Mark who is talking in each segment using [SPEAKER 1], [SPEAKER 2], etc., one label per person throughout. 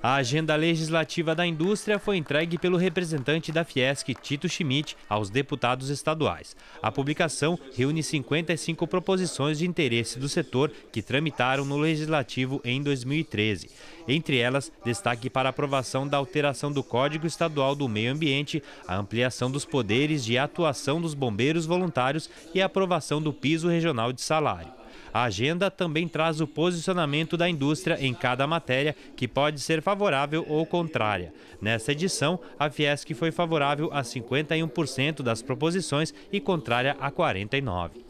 [SPEAKER 1] A agenda legislativa da indústria foi entregue pelo representante da Fiesc, Tito Schmidt, aos deputados estaduais. A publicação reúne 55 proposições de interesse do setor que tramitaram no legislativo em 2013. Entre elas, destaque para a aprovação da alteração do Código Estadual do Meio Ambiente, a ampliação dos poderes de atuação dos bombeiros voluntários e a aprovação do piso regional de salário. A agenda também traz o posicionamento da indústria em cada matéria, que pode ser favorável ou contrária. Nessa edição, a Fiesc foi favorável a 51% das proposições e contrária a 49%.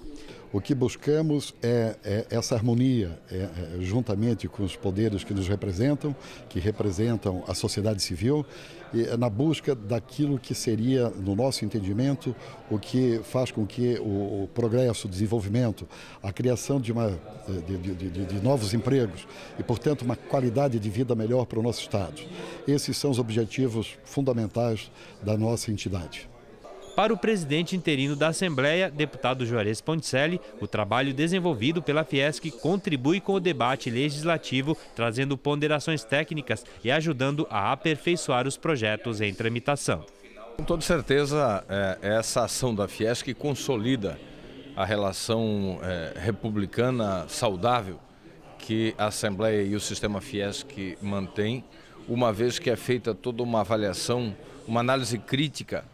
[SPEAKER 2] O que buscamos é, é essa harmonia, é, é, juntamente com os poderes que nos representam, que representam a sociedade civil, é na busca daquilo que seria, no nosso entendimento, o que faz com que o, o progresso, o desenvolvimento, a criação de, uma, de, de, de, de novos empregos e, portanto, uma qualidade de vida melhor para o nosso Estado. Esses são os objetivos fundamentais da nossa entidade.
[SPEAKER 1] Para o presidente interino da Assembleia, deputado Juarez Ponticelli, o trabalho desenvolvido pela Fiesc contribui com o debate legislativo, trazendo ponderações técnicas e ajudando a aperfeiçoar os projetos em tramitação. Com toda certeza, é, essa ação da Fiesc consolida a relação
[SPEAKER 3] é, republicana saudável que a Assembleia e o sistema Fiesc mantêm, uma vez que é feita toda uma avaliação, uma análise crítica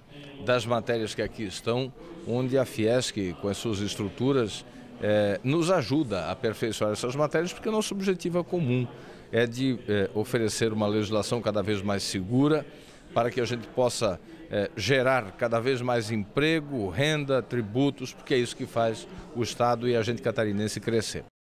[SPEAKER 3] das matérias que aqui estão, onde a Fiesc, com as suas estruturas, é, nos ajuda a aperfeiçoar essas matérias, porque o nosso objetivo é comum é de é, oferecer uma legislação cada vez mais segura para que a gente possa é, gerar cada vez mais emprego, renda, tributos, porque é isso que faz o Estado e a gente catarinense crescer.